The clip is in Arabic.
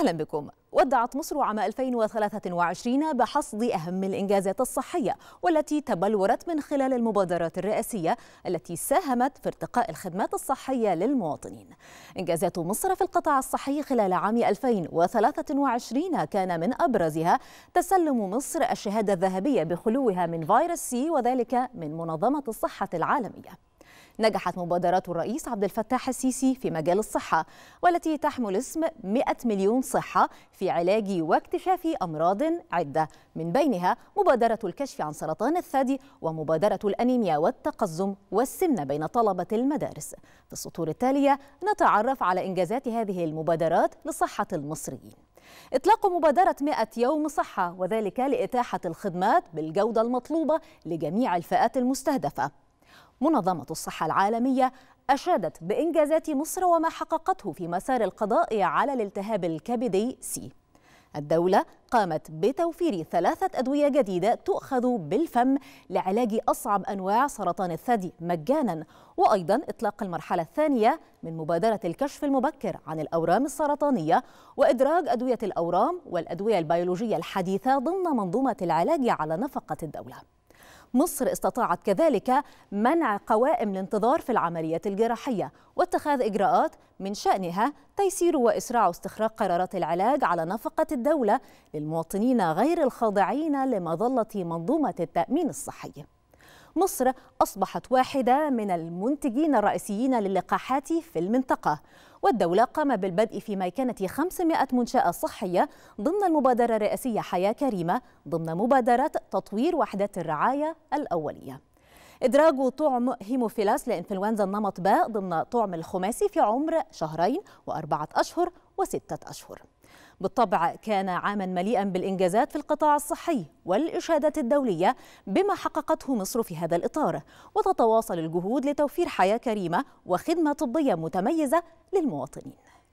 أهلا بكم ودعت مصر عام 2023 بحصد أهم الإنجازات الصحية والتي تبلورت من خلال المبادرات الرئاسية التي ساهمت في ارتقاء الخدمات الصحية للمواطنين إنجازات مصر في القطاع الصحي خلال عام 2023 كان من أبرزها تسلم مصر الشهادة الذهبية بخلوها من فيروس سي وذلك من منظمة الصحة العالمية نجحت مبادرات الرئيس عبد الفتاح السيسي في مجال الصحة والتي تحمل اسم 100 مليون صحة في علاج واكتشاف أمراض عدة من بينها مبادرة الكشف عن سرطان الثدي ومبادرة الأنيميا والتقزم والسمنة بين طلبة المدارس في السطور التالية نتعرف على إنجازات هذه المبادرات لصحة المصريين إطلاق مبادرة 100 يوم صحة وذلك لإتاحة الخدمات بالجودة المطلوبة لجميع الفئات المستهدفة منظمة الصحة العالمية أشادت بإنجازات مصر وما حققته في مسار القضاء على الالتهاب الكبدي سي الدولة قامت بتوفير ثلاثة أدوية جديدة تؤخذ بالفم لعلاج أصعب أنواع سرطان الثدي مجانا وأيضا إطلاق المرحلة الثانية من مبادرة الكشف المبكر عن الأورام السرطانية وإدراج أدوية الأورام والأدوية البيولوجية الحديثة ضمن منظومة العلاج على نفقة الدولة مصر استطاعت كذلك منع قوائم الانتظار في العمليات الجراحية واتخاذ إجراءات من شأنها تيسير وإسراع استخراج قرارات العلاج على نفقة الدولة للمواطنين غير الخاضعين لمظلة منظومة التأمين الصحي مصر أصبحت واحدة من المنتجين الرئيسيين للقاحات في المنطقة والدولة قام بالبدء في ميكنة 500 منشأة صحية ضمن المبادرة الرئاسية حياة كريمة ضمن مبادرة تطوير وحدات الرعاية الأولية إدراج طعم هيموفيلاس لإنفلونزا النمط باء ضمن طعم الخماسي في عمر شهرين وأربعة أشهر وستة أشهر بالطبع كان عاما مليئا بالإنجازات في القطاع الصحي والإشادات الدولية بما حققته مصر في هذا الإطار وتتواصل الجهود لتوفير حياة كريمة وخدمة طبية متميزة للمواطنين